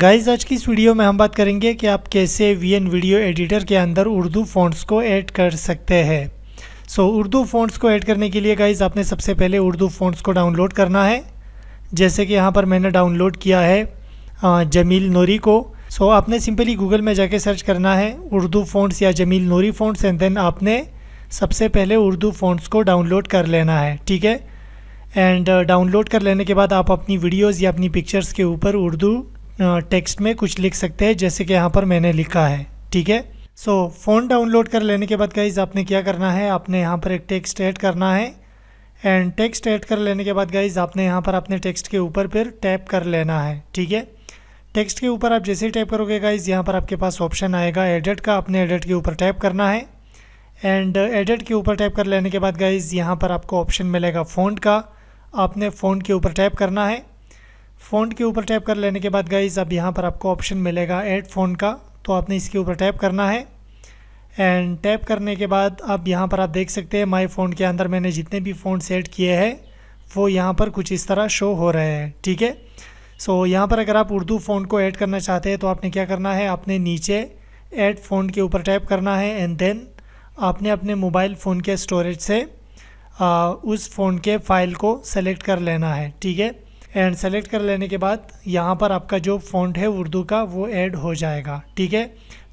guys आज की इस वीडियो में हम बात करेंगे कि आप कैसे वी एन वीडियो एडिटर के अंदर उर्दू फ़ॉन्ट्स को ऐड कर सकते हैं सो so, उर्दू फ़ॉन्ट्स को ऐड करने के लिए गाइस आपने सबसे पहले उर्दू फ़ॉन्ट्स को डाउनलोड करना है जैसे कि यहाँ पर मैंने डाउनलोड किया है जमील नूरी को सो so, आपने सिंपली गूगल में जाके सर्च करना है उर्दू फ़ॉन्ट्स या Jameel Noori fonts and then आपने सबसे पहले उर्दू फ़ॉन्ट्स को डाउनलोड कर लेना है ठीक है एंड डाउनलोड कर लेने के बाद आप अपनी वीडियोज़ या अपनी पिक्चर्स के ऊपर उर्दू टेक्स्ट में कुछ लिख सकते हैं जैसे कि यहाँ पर मैंने लिखा है ठीक है सो फ़ोन डाउनलोड कर लेने के बाद गाइज आपने क्या करना है आपने यहाँ पर एक टेक्स्ट ऐड करना है एंड टेक्स्ट ऐड कर लेने के बाद गाइज आपने यहाँ पर अपने टेक्स्ट के ऊपर फिर टैप कर लेना है ठीक है टेक्स्ट के ऊपर आप जैसे ही टैप करोगे गाइज यहाँ पर आपके पास ऑप्शन आएगा एडिट का आपने एडिट के ऊपर टैप करना है एंड एडिट के ऊपर टैप कर लेने के बाद गाइज यहाँ पर आपको ऑप्शन मिलेगा फ़ोन का आपने फ़ोन के ऊपर टैप करना है फ़ॉन्ट के ऊपर टैप कर लेने के बाद गाइज अब यहाँ पर आपको ऑप्शन मिलेगा ऐड फ़ॉन्ट का तो आपने इसके ऊपर टैप करना है एंड टैप करने के बाद अब यहाँ पर आप देख सकते हैं माई फ़ोन के अंदर मैंने जितने भी फ़ोन सेट किए हैं वो यहाँ पर कुछ इस तरह शो हो रहे हैं ठीक है सो so, यहाँ पर अगर आप उर्दू फ़ोन को ऐड करना चाहते हैं तो आपने क्या करना है आपने नीचे ऐड फ़ोन के ऊपर टैप करना है एंड देन आपने अपने मोबाइल फ़ोन के स्टोरेज से आ, उस फ़ोन के फाइल को सेलेक्ट कर लेना है ठीक है एंड सेलेक्ट कर लेने के बाद यहाँ पर आपका जो फ़ॉन्ट है उर्दू का वो ऐड हो जाएगा ठीक है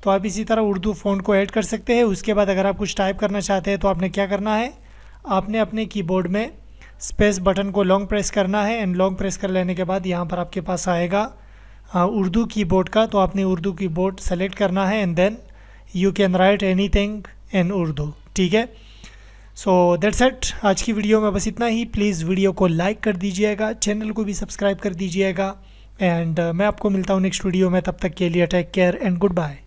तो आप इसी तरह उर्दू फ़ॉन्ट को ऐड कर सकते हैं उसके बाद अगर आप कुछ टाइप करना चाहते हैं तो आपने क्या करना है आपने अपने कीबोर्ड में स्पेस बटन को लॉन्ग प्रेस करना है एंड लॉन्ग प्रेस कर लेने के बाद यहाँ पर आपके पास आएगा उर्दू कीबोर्ड का तो आपने उर्दू कीबोर्ड सेलेक्ट करना है and then you can write anything in Urdu ठीक है सो दैट्स एट आज की वीडियो में बस इतना ही प्लीज़ वीडियो को लाइक कर दीजिएगा चैनल को भी सब्सक्राइब कर दीजिएगा एंड uh, मैं आपको मिलता हूँ नेक्स्ट वीडियो में तब तक के लिए take care and good bye